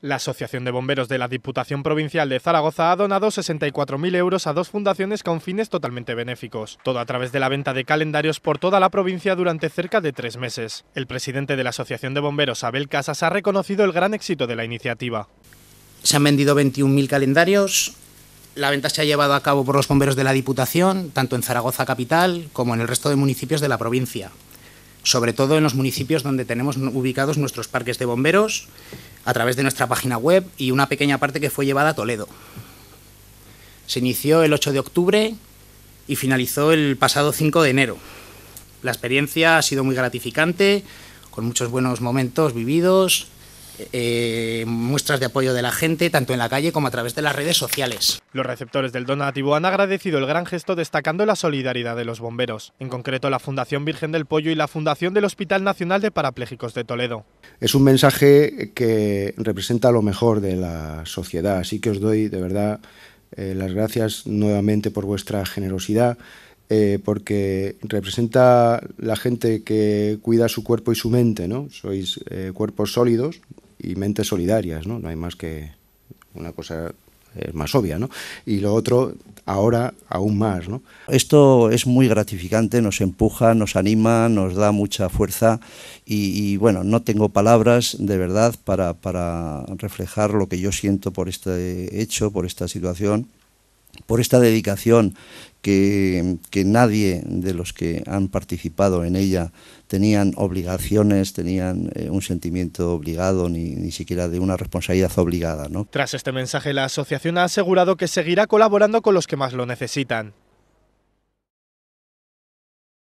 La Asociación de Bomberos de la Diputación Provincial de Zaragoza ha donado 64.000 euros a dos fundaciones con fines totalmente benéficos, todo a través de la venta de calendarios por toda la provincia durante cerca de tres meses. El presidente de la Asociación de Bomberos, Abel Casas, ha reconocido el gran éxito de la iniciativa. Se han vendido 21.000 calendarios. La venta se ha llevado a cabo por los bomberos de la Diputación, tanto en Zaragoza Capital como en el resto de municipios de la provincia, sobre todo en los municipios donde tenemos ubicados nuestros parques de bomberos a través de nuestra página web y una pequeña parte que fue llevada a Toledo. Se inició el 8 de octubre y finalizó el pasado 5 de enero. La experiencia ha sido muy gratificante, con muchos buenos momentos vividos, eh, muestras de apoyo de la gente, tanto en la calle como a través de las redes sociales. Los receptores del donativo han agradecido el gran gesto destacando la solidaridad de los bomberos, en concreto la Fundación Virgen del Pollo y la Fundación del Hospital Nacional de Parapléjicos de Toledo. Es un mensaje que representa lo mejor de la sociedad, así que os doy de verdad eh, las gracias nuevamente por vuestra generosidad. Eh, porque representa la gente que cuida su cuerpo y su mente, ¿no? Sois cuerpos sólidos, y mentes solidarias, ¿no? No hay más que una cosa más obvia, ¿no? Y lo otro, ahora aún más, ¿no? Esto es muy gratificante, nos empuja, nos anima, nos da mucha fuerza y, bueno, no tengo palabras de verdad para, para reflejar lo que yo siento por este hecho, por esta situación por esta dedicación que, nadie de los que han participado en ella tenían obligaciones, tenían eh, un sentimiento obligado, ni, siquiera de una responsabilidad obligada. Tras este mensaje, la asociación ha asegurado que seguirá colaborando con los que más lo necesitan.